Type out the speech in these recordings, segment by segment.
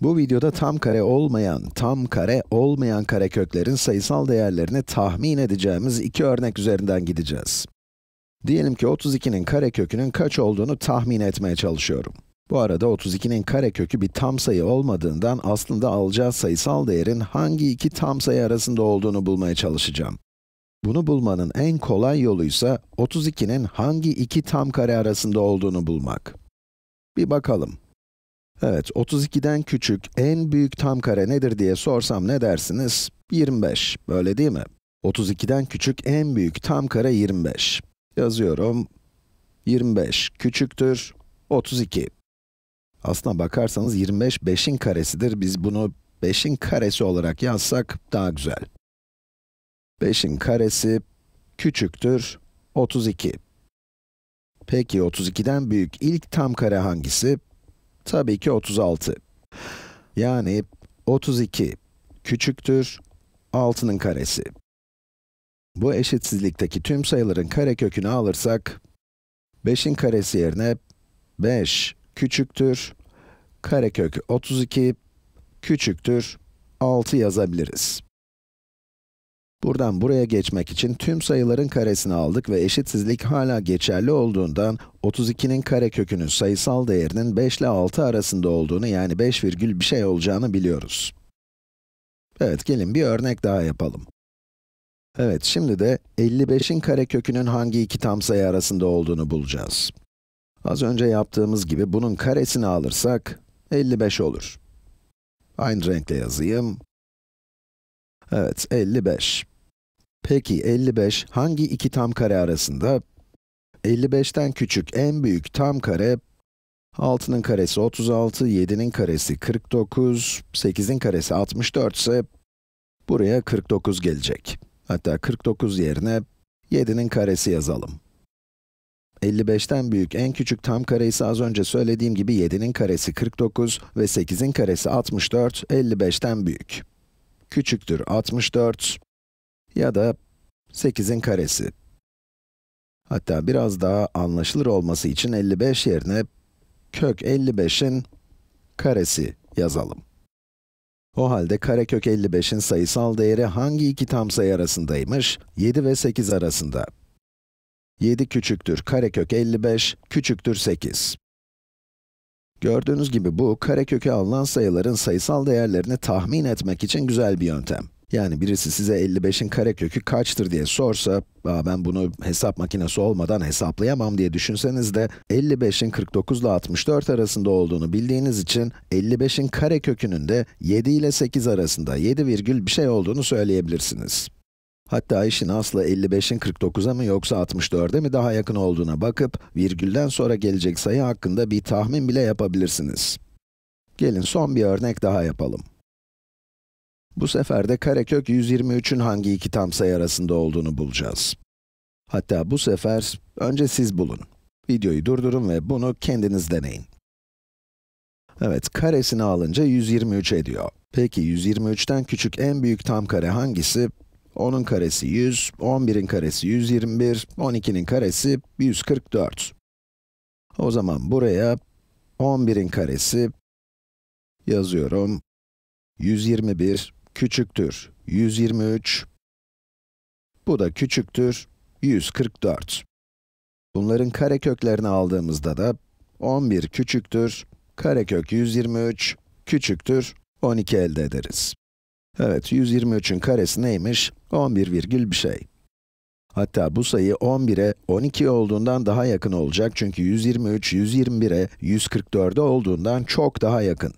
Bu videoda tam kare olmayan, tam kare olmayan kareköklerin sayısal değerlerini tahmin edeceğimiz iki örnek üzerinden gideceğiz. Diyelim ki 32'nin karekökünün kaç olduğunu tahmin etmeye çalışıyorum. Bu arada 32'nin karekökü bir tam sayı olmadığından aslında alacağı sayısal değerin hangi iki tam sayı arasında olduğunu bulmaya çalışacağım. Bunu bulmanın en kolay yolu ise 32'nin hangi iki tam kare arasında olduğunu bulmak. Bir bakalım. Evet, 32'den küçük en büyük tam kare nedir diye sorsam ne dersiniz? 25, öyle değil mi? 32'den küçük en büyük tam kare 25. Yazıyorum. 25 küçüktür 32. Aslına bakarsanız 25 5'in karesidir. Biz bunu 5'in karesi olarak yazsak daha güzel. 5'in karesi küçüktür 32. Peki 32'den büyük ilk tam kare hangisi? Tabii ki 36. Yani 32 küçüktür 6'nın karesi. Bu eşitsizlikteki tüm sayıların karekökünü alırsak 5'in karesi yerine 5 küçüktür karekök 32 küçüktür 6 yazabiliriz. Buradan buraya geçmek için tüm sayıların karesini aldık ve eşitsizlik hala geçerli olduğundan 32'nin karekökünün sayısal değerinin 5 ile 6 arasında olduğunu yani 5 virgül bir şey olacağını biliyoruz. Evet, gelin bir örnek daha yapalım. Evet, şimdi de 55'in karekökünün hangi iki tam sayı arasında olduğunu bulacağız. Az önce yaptığımız gibi bunun karesini alırsak 55 olur. Aynı renkle yazayım. Evet, 55. Peki 55 hangi iki tam kare arasında? 55'ten küçük en büyük tam kare 6'nın karesi 36, 7'nin karesi 49, 8'in karesi 64 ise buraya 49 gelecek. Hatta 49 yerine 7'nin karesi yazalım. 55'ten büyük en küçük tam kare ise az önce söylediğim gibi 7'nin karesi 49 ve 8'in karesi 64, 55'ten büyük. Küçüktür 64, ya da 8'in karesi. Hatta biraz daha anlaşılır olması için 55 yerine kök 55'in karesi yazalım. O halde karekök 55'in sayısal değeri hangi iki tam sayı arasındaymış? 7 ve 8 arasında. 7 küçüktür karekök 55, küçüktür 8. Gördüğünüz gibi bu, kareköke alınan sayıların sayısal değerlerini tahmin etmek için güzel bir yöntem. Yani birisi size 55'in karekökü kaçtır diye sorsa, Aa, ben bunu hesap makinesi olmadan hesaplayamam diye düşünseniz de 55'in 49 ile 64 arasında olduğunu bildiğiniz için 55'in karekökünün de 7 ile 8 arasında 7 virgül bir şey olduğunu söyleyebilirsiniz. Hatta işin aslı 55'in 49'a mı yoksa 64'e mi daha yakın olduğuna bakıp virgülden sonra gelecek sayı hakkında bir tahmin bile yapabilirsiniz. Gelin son bir örnek daha yapalım. Bu sefer de karekök 123'ün hangi iki tam sayı arasında olduğunu bulacağız. Hatta bu sefer önce siz bulun. Videoyu durdurun ve bunu kendiniz deneyin. Evet, karesini alınca 123 ediyor. Peki 123'ten küçük en büyük tam kare hangisi? 10'un karesi 100, 11'in karesi 121, 12'nin karesi 144. O zaman buraya 11'in karesi yazıyorum. 121 küçüktür 123, bu da küçüktür 144. Bunların kareköklerini aldığımızda da 11 küçüktür karekök 123 küçüktür 12 elde ederiz. Evet, 123'ün karesi neymiş? 11 virgül bir şey. Hatta bu sayı 11'e 12 olduğundan daha yakın olacak çünkü 123, 121'e, 144'e olduğundan çok daha yakın.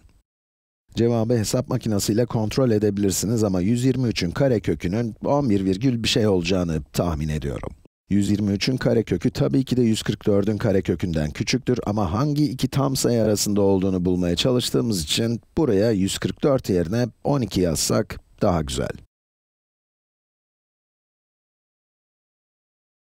Cevabı hesap makinesiyle kontrol edebilirsiniz ama 123'ün karekökünün 11, bir şey olacağını tahmin ediyorum. 123'ün karekökü tabii ki de 144'ün karekökünden küçüktür ama hangi iki tam sayı arasında olduğunu bulmaya çalıştığımız için buraya 144 yerine 12 yazsak daha güzel.